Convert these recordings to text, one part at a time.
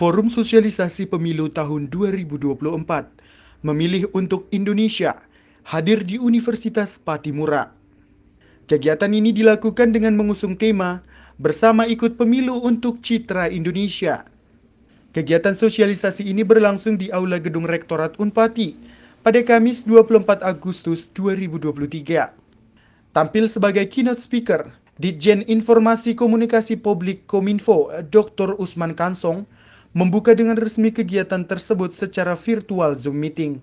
Forum Sosialisasi Pemilu tahun 2024 memilih untuk Indonesia hadir di Universitas Patimura. Kegiatan ini dilakukan dengan mengusung tema bersama ikut pemilu untuk citra Indonesia. Kegiatan sosialisasi ini berlangsung di Aula Gedung Rektorat Unpati pada Kamis 24 Agustus 2023. Tampil sebagai keynote speaker Ditjen Informasi Komunikasi Publik Kominfo Dr. Usman Kansong membuka dengan resmi kegiatan tersebut secara virtual Zoom meeting.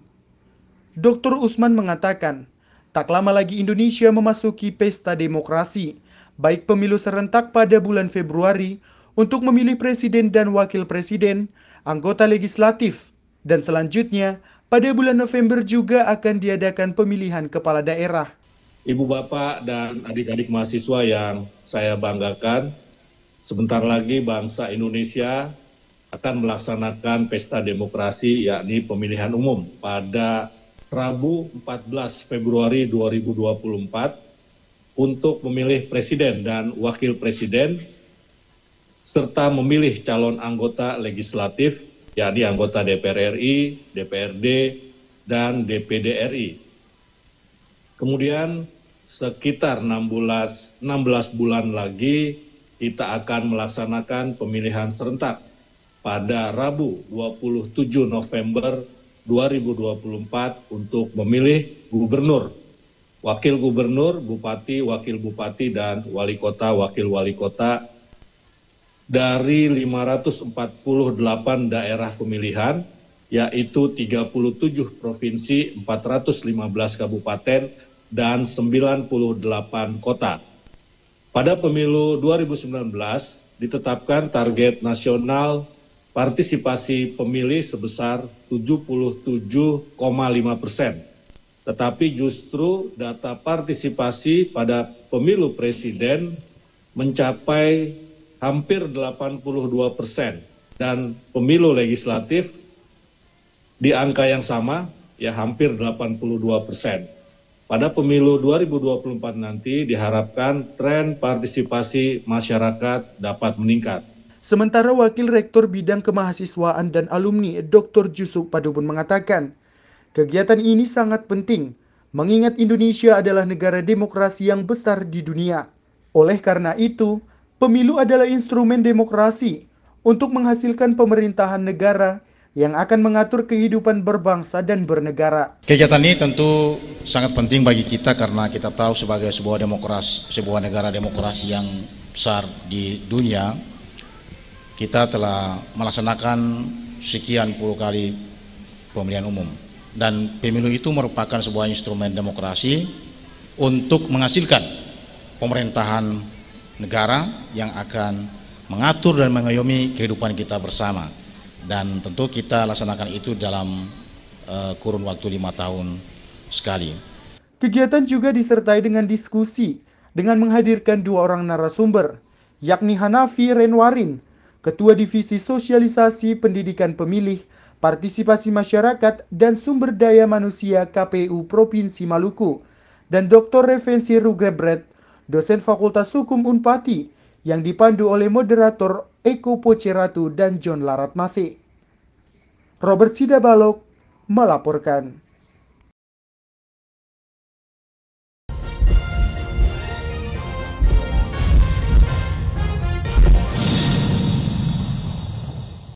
Dr. Usman mengatakan, tak lama lagi Indonesia memasuki pesta demokrasi, baik pemilu serentak pada bulan Februari untuk memilih presiden dan wakil presiden, anggota legislatif, dan selanjutnya pada bulan November juga akan diadakan pemilihan kepala daerah. Ibu bapak dan adik-adik mahasiswa yang saya banggakan, sebentar lagi bangsa Indonesia akan melaksanakan pesta demokrasi yakni pemilihan umum pada Rabu 14 Februari 2024 untuk memilih presiden dan wakil presiden serta memilih calon anggota legislatif yakni anggota DPR RI, DPRD, dan DPD RI. Kemudian sekitar 16, 16 bulan lagi kita akan melaksanakan pemilihan serentak pada Rabu 27 November 2024 untuk memilih gubernur, wakil gubernur, bupati, wakil bupati, dan wali kota, wakil wali kota dari 548 daerah pemilihan, yaitu 37 provinsi, 415 kabupaten, dan 98 kota. Pada pemilu 2019 ditetapkan target nasional partisipasi pemilih sebesar 77,5 persen. Tetapi justru data partisipasi pada pemilu presiden mencapai hampir 82 persen dan pemilu legislatif di angka yang sama ya hampir 82 persen. Pada pemilu 2024 nanti diharapkan tren partisipasi masyarakat dapat meningkat. Sementara Wakil Rektor Bidang Kemahasiswaan dan Alumni Dr. Jusuf Padubun mengatakan, kegiatan ini sangat penting mengingat Indonesia adalah negara demokrasi yang besar di dunia. Oleh karena itu, pemilu adalah instrumen demokrasi untuk menghasilkan pemerintahan negara yang akan mengatur kehidupan berbangsa dan bernegara. Kegiatan ini tentu sangat penting bagi kita karena kita tahu sebagai sebuah demokrasi, sebuah negara demokrasi yang besar di dunia, kita telah melaksanakan sekian puluh kali pemilihan umum dan pemilu itu merupakan sebuah instrumen demokrasi untuk menghasilkan pemerintahan negara yang akan mengatur dan mengayomi kehidupan kita bersama dan tentu kita laksanakan itu dalam uh, kurun waktu lima tahun sekali. Kegiatan juga disertai dengan diskusi dengan menghadirkan dua orang narasumber, yakni Hanafi Renwarin Ketua Divisi Sosialisasi Pendidikan Pemilih, Partisipasi Masyarakat, dan Sumber Daya Manusia KPU Provinsi Maluku, dan Dr. Revensi Rugebret, dosen Fakultas Hukum Unpati, yang dipandu oleh moderator Eko Poceratu dan John Masih. Robert Sidabalok melaporkan.